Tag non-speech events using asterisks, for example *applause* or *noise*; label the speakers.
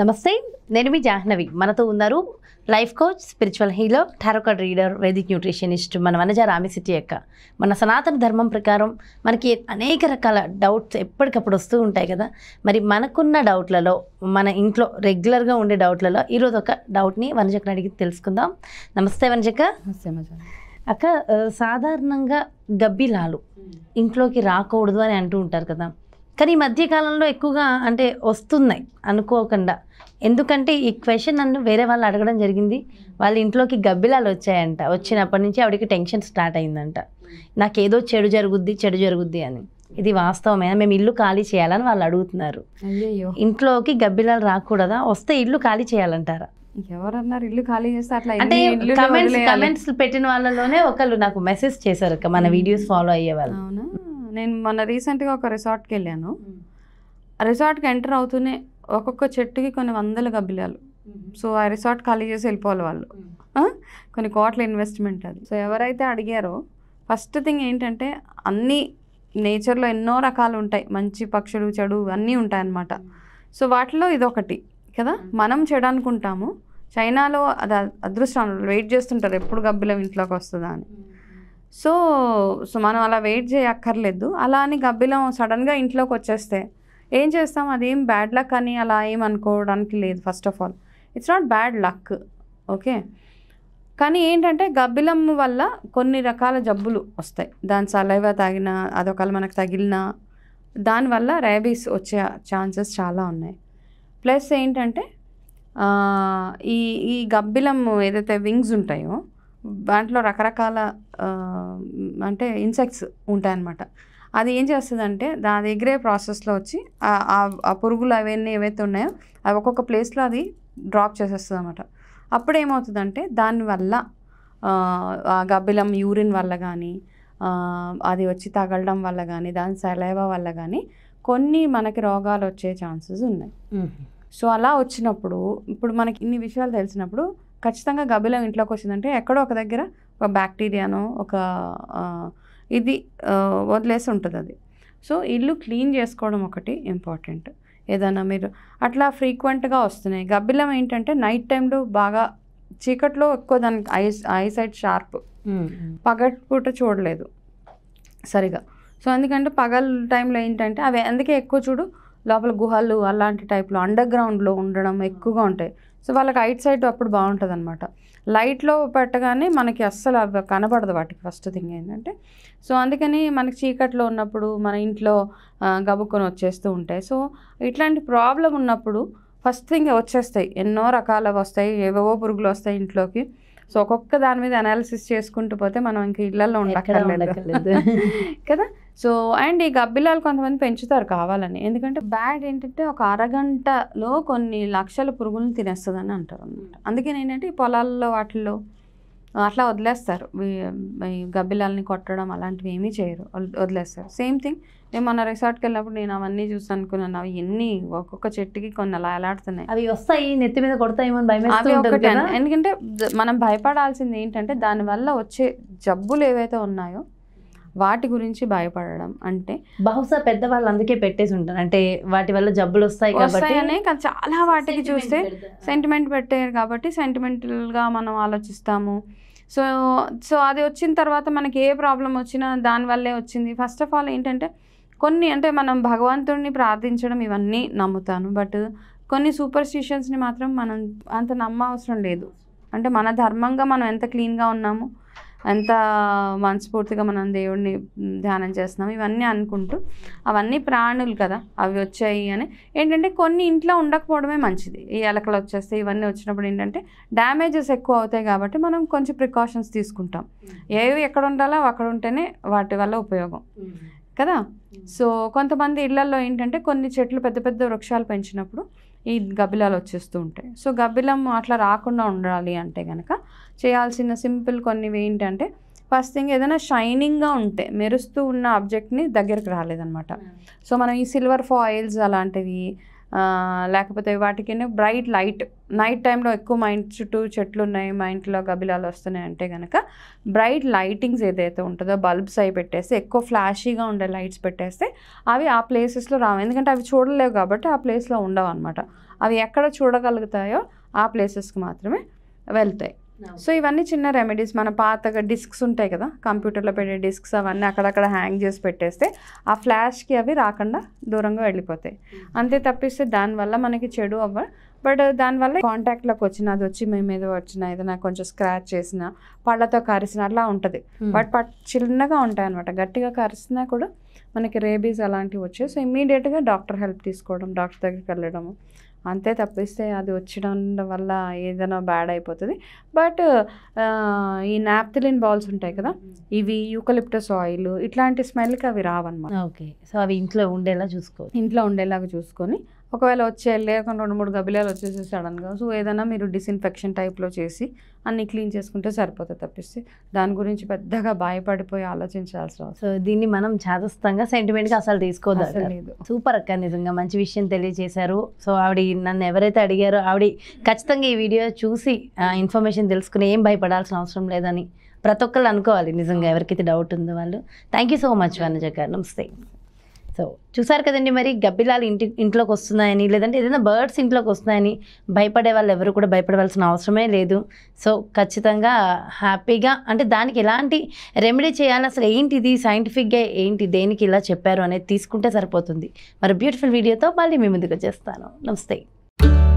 Speaker 1: నమస్తే నేను మీ జాహ్నవి మనతో ఉన్నారు life coach spiritual healer tarot card reader Vedic nutritionist మన వనజ రామిసిటి యొక్క మన సనాతన ధర్మం ప్రకారం మనకి అనేక రకాల డౌట్స్ ఎప్పటికప్పుడు వస్తూ ఉంటాయి కదా మరి మనకున్న డౌట్లలో మన ఇంట్లో రెగ్యులర్గా ఉండే డౌట్లలో ఈరోజు ఒక డౌట్ని వనజక్కని అడిగి తెలుసుకుందాం నమస్తే వనజక్క నమస్తే అక్క సాధారణంగా గబ్బిలాలు ఇంట్లోకి రాకూడదు అని అంటూ ఉంటారు కదా కానీ ఈ మధ్యకాలంలో ఎక్కువగా అంటే వస్తున్నాయి అనుకోకుండా ఎందుకంటే ఈ క్వశ్చన్ నన్ను వేరే వాళ్ళు అడగడం జరిగింది వాళ్ళ ఇంట్లోకి గబ్బిలాలు వచ్చాయంట వచ్చినప్పటి నుంచి ఆవిడకి టెన్షన్ స్టార్ట్ అయిందంట నాకేదో చెడు జరుగుద్ది చెడు జరుగుద్ది అని ఇది వాస్తవమే మేము ఇల్లు ఖాళీ చేయాలని వాళ్ళు అడుగుతున్నారు ఇంట్లోకి గబ్బిలాలు రాకూడదా వస్తే ఇల్లు ఖాళీ చేయాలంటారా
Speaker 2: ఎవరన్నారు ఇల్లు ఖాళీ చేస్తే అట్లా అంటే కమెంట్స్ కమెంట్స్
Speaker 1: పెట్టిన వాళ్ళలోనే ఒకళ్ళు నాకు మెసేజ్ చేశారు మన వీడియోస్ ఫాలో అయ్యే వాళ్ళు
Speaker 2: నేను మొన్న రీసెంట్గా ఒక రిసార్ట్కి వెళ్ళాను రిసార్ట్కి ఎంటర్ అవుతూనే ఒక్కొక్క చెట్టుకి కొన్ని వందల గబ్బిలాలు సో ఆ రిసార్ట్ ఖాళీ చేసి వెళ్ళిపోవాలి వాళ్ళు కొన్ని కోట్ల ఇన్వెస్ట్మెంట్ అది సో ఎవరైతే అడిగారో ఫస్ట్ థింగ్ ఏంటంటే అన్నీ నేచర్లో ఎన్నో రకాలు ఉంటాయి మంచి పక్షులు చెడు అన్నీ ఉంటాయన్నమాట సో వాటిలో ఇదొకటి కదా మనం చెడు అనుకుంటాము చైనాలో అది అదృష్టం వెయిట్ చేస్తుంటారు ఎప్పుడు గబ్బిలం ఇంట్లోకి వస్తుందా అని సో సో మనం అలా వెయిట్ చేయక్కర్లేదు అలా అని గబ్బిలం సడన్గా ఇంట్లోకి వచ్చేస్తే ఏం చేస్తాం అదేం బ్యాడ్ లక్ అని అలా ఏం అనుకోవడానికి లేదు first of all it's not bad luck okay కానీ ఏంటంటే గబ్బిలం వల్ల కొన్ని రకాల జబ్బులు వస్తాయి దాని సలైవా తాగినా అదొకళ్ళు మనకు తగిలినా దానివల్ల ర్యాబీస్ వచ్చే ఛాన్సెస్ చాలా ఉన్నాయి ప్లస్ ఏంటంటే ఈ ఈ గబ్బిలం ఏదైతే వింగ్స్ ఉంటాయో దాంట్లో రకరకాల అంటే ఇన్సెక్ట్స్ ఉంటాయన్నమాట అది ఏం చేస్తుందంటే దాని ఎగిరే ప్రాసెస్లో వచ్చి ఆ పురుగులు అవన్నీ ఏవైతే ఉన్నాయో అవి ఒక్కొక్క ప్లేస్లో అది డ్రాప్ చేసేస్తుంది అనమాట అప్పుడు ఏమవుతుందంటే దానివల్ల గబ్బిలం యూరిన్ వల్ల కానీ అది వచ్చి తగలడం వల్ల కానీ దాని సెలవ వల్ల కానీ కొన్ని మనకి రోగాలు వచ్చే ఛాన్సెస్ ఉన్నాయి సో అలా వచ్చినప్పుడు ఇప్పుడు మనకి ఇన్ని విషయాలు తెలిసినప్పుడు ఖచ్చితంగా గబ్బిలం ఇంట్లోకి వచ్చిందంటే ఎక్కడో ఒక దగ్గర ఒక బ్యాక్టీరియానో ఒక ఇది వదిలేసి ఉంటుంది అది సో ఇల్లు క్లీన్ చేసుకోవడం ఒకటి ఇంపార్టెంట్ ఏదైనా మీరు అట్లా ఫ్రీక్వెంట్గా వస్తున్నాయి గబ్బిలం ఏంటంటే నైట్ టైంలో బాగా చీకట్లో ఎక్కువ దానికి ఐ ఐ సైడ్ షార్ప్ పగట్పూట చూడలేదు సరిగా సో ఎందుకంటే పగల టైంలో ఏంటంటే అవి అందుకే ఎక్కువ చూడు లోపల గుహలు అలాంటి టైప్లో అండర్ గ్రౌండ్లో ఉండడం ఎక్కువగా ఉంటాయి సో వాళ్ళకి ఐట్ సైడ్ అప్పుడు బాగుంటుంది అనమాట లైట్లో పెట్టగానే మనకి అస్సలు అవి కనబడదు వాటికి ఫస్ట్ థింగ్ ఏంటంటే సో అందుకని మనకి చీకట్లో ఉన్నప్పుడు మన ఇంట్లో గబుక్కొని వచ్చేస్తూ ఉంటాయి సో ఇట్లాంటి ప్రాబ్లం ఉన్నప్పుడు ఫస్ట్ థింగ్ వచ్చేస్తాయి ఎన్నో రకాలు వస్తాయి ఏవేవో పురుగులు వస్తాయి ఇంట్లోకి సో ఒక్కొక్క దాని మీద అనాలిసిస్ చేసుకుంటూ పోతే మనం ఇంక ఇళ్లలో ఉండక్కర్లేదు *laughs* కదా సో అండ్ ఈ గబ్బిలాలు కొంతమంది పెంచుతారు కావాలని ఎందుకంటే బ్యాడ్ ఏంటంటే ఒక అరగంటలో కొన్ని లక్షల పురుగులను తినేస్తుందని అంటారు అనమాట అందుకని ఏంటంటే ఈ పొలాల్లో వాటిల్లో అట్లా వదిలేస్తారు గబ్బిలాలని కొట్టడం అలాంటివి ఏమీ చేయరు వదిలేస్తారు సేమ్ థింగ్ నేను మన రిసార్ట్కి వెళ్ళినప్పుడు నేను అవన్నీ చూసి అనుకున్నాను అవి ఎన్ని ఒక్కొక్క చెట్టుకి కొన్ని అలా ఎలాడుతున్నాయి అవి వస్తాయి నెత్తి మీద కొడతాయి ఎందుకంటే మనం భయపడాల్సింది ఏంటంటే దానివల్ల వచ్చే
Speaker 1: జబ్బులు ఏవైతే ఉన్నాయో వాటి గురించి భయపడడం అంటే బహుశా పెద్దవాళ్ళు అందుకే పెట్టేసి ఉంటారు అంటే వాటి వల్ల జబ్బులు వస్తాయి కాబట్టి
Speaker 2: చాలా వాటికి చూస్తే సెంటిమెంట్ పెట్టారు కాబట్టి సెంటిమెంటల్గా మనం ఆలోచిస్తాము సో సో అది వచ్చిన తర్వాత మనకి ఏ ప్రాబ్లం వచ్చినా దానివల్లే వచ్చింది ఫస్ట్ ఆఫ్ ఆల్ ఏంటంటే కొన్ని అంటే మనం భగవంతుడిని ప్రార్థించడం ఇవన్నీ నమ్ముతాను బట్ కొన్ని సూపర్ స్టిషన్స్ని మాత్రం మనం అంత నమ్మవసరం లేదు అంటే మన ధర్మంగా మనం ఎంత క్లీన్గా ఉన్నాము ఎంత మనస్ఫూర్తిగా మనం దేవుడిని ధ్యానం చేస్తున్నాం ఇవన్నీ అనుకుంటూ అవన్నీ ప్రాణులు కదా అవి వచ్చాయి అని ఏంటంటే కొన్ని ఇంట్లో ఉండకపోవడమే మంచిది ఈ ఎలకలు వచ్చేస్తే ఇవన్నీ వచ్చినప్పుడు ఏంటంటే డ్యామేజెస్ ఎక్కువ అవుతాయి కాబట్టి మనం కొంచెం ప్రికాషన్స్ తీసుకుంటాం ఏవి ఎక్కడ ఉండాలో అక్కడ ఉంటేనే వాటి వల్ల ఉపయోగం కదా సో కొంతమంది ఇళ్లలో ఏంటంటే కొన్ని చెట్లు పెద్ద పెద్ద వృక్షాలు పెంచినప్పుడు ఈ గబ్బిలాలు వచ్చేస్తూ ఉంటాయి సో గబ్బిలం అట్లా రాకుండా ఉండాలి అంటే కనుక చేయాల్సిన సింపుల్ కొన్ని ఏంటంటే ఫస్ట్ థింగ్ ఏదైనా షైనింగ్గా ఉంటే మెరుస్తూ ఉన్న ఆబ్జెక్ట్ని దగ్గరికి రాలేదనమాట సో మనం ఈ సిల్వర్ ఫాయిల్స్ అలాంటివి లేకపోతే వాటికి బ్రైట్ లైట్ నైట్ టైంలో ఎక్కువ మా ఇంటి చుట్టూ చెట్లు ఉన్నాయి మా ఇంట్లో గబిలాలు వస్తున్నాయి అంటే కనుక బ్రైట్ లైటింగ్స్ ఏదైతే ఉంటుందో బల్బ్స్ అవి పెట్టేస్తే ఎక్కువ ఫ్లాషీగా ఉండే లైట్స్ పెట్టేస్తే అవి ఆ ప్లేసెస్లో రావు ఎందుకంటే అవి చూడలేవు కాబట్టి ఆ ప్లేస్లో ఉండవు అనమాట అవి ఎక్కడ చూడగలుగుతాయో ఆ ప్లేసెస్కి మాత్రమే వెళ్తాయి సో ఇవన్నీ చిన్న రెమెడీస్ మన పాతగా డిస్క్స్ ఉంటాయి కదా కంప్యూటర్లో పెట్టే డిస్క్స్ అవన్నీ అక్కడక్కడ హ్యాంగ్ చేసి పెట్టేస్తే ఆ ఫ్లాష్కి అవి రాకుండా దూరంగా వెళ్ళిపోతాయి hmm. అంతే తప్పిస్తే దానివల్ల మనకి చెడు అవ్వ బట్ దానివల్ల కాంటాక్ట్లోకి వచ్చిన అది వచ్చి మేము ఏదో వచ్చిన ఏదైనా కొంచెం స్క్రాచ్ చేసిన పళ్ళతో కరిసిన అట్లా ఉంటుంది hmm. బట్ పట్ చిన్నగా ఉంటాయి అనమాట గట్టిగా కరిసినా కూడా మనకి రేబీస్ అలాంటివి వచ్చాయి సో ఇమీడియట్గా డాక్టర్ హెల్ప్ తీసుకోవడం డాక్టర్ దగ్గరికి వెళ్ళడము అంతే తప్పిస్తే అది వచ్చడం వల్ల ఏదైనా బ్యాడ్ అయిపోతుంది బట్ ఈ నాప్తిలిన్ బాల్స్ ఉంటాయి కదా ఇవి యూకలిప్టస్ ఆయిల్ ఇట్లాంటి స్మెల్కి అవి రావన్నమాట ఓకే సో అవి ఇంట్లో ఉండేలా చూసుకో ఇంట్లో ఉండేలాగా చూసుకొని ఒకవేళ వచ్చే లేకుండా రెండు మూడు గబిలాలు వచ్చేసి గా సో ఏదైనా మీరు డిస్ఇన్ఫెక్షన్ టైప్లో చేసి అన్ని క్లీన్ చేసుకుంటే సరిపోతుంది తప్పిస్తే దాని గురించి
Speaker 1: పెద్దగా భయపడిపోయి ఆలోచించాల్సిన అవసరం సో దీన్ని మనం చేతస్థంగా సెంటిమెంట్గా అసలు తీసుకోవద్దు లేదు సూపర్ అక్క నిజంగా మంచి విషయం తెలియజేశారు సో ఆవిడ నన్ను ఎవరైతే అడిగారో ఆవిడ ఖచ్చితంగా ఈ వీడియో చూసి ఇన్ఫర్మేషన్ తెలుసుకుని ఏం భయపడాల్సిన అవసరం లేదని ప్రతి ఒక్కళ్ళు అనుకోవాలి నిజంగా ఎవరికైతే డౌట్ ఉందో వాళ్ళు thank you so much Vanaja garu నమస్తే సో చూసారు కదండి మరి గబ్బిలాలు ఇంటి ఇంట్లోకి వస్తున్నాయని లేదంటే ఏదైనా బర్డ్స్ ఇంట్లోకి వస్తున్నాయని భయపడే వాళ్ళు ఎవరు కూడా భయపడవలసిన అవసరమే లేదు సో ఖచ్చితంగా హ్యాపీగా అంటే దానికి ఎలాంటి రెమెడీ చేయాలి అసలు ఏంటిది సైంటిఫిక్గా ఏంటి దేనికి ఇలా చెప్పారు అనేది తీసుకుంటే సరిపోతుంది మరి బ్యూటిఫుల్ వీడియోతో మళ్ళీ మీ ముందుకు వచ్చేస్తాను నమస్తే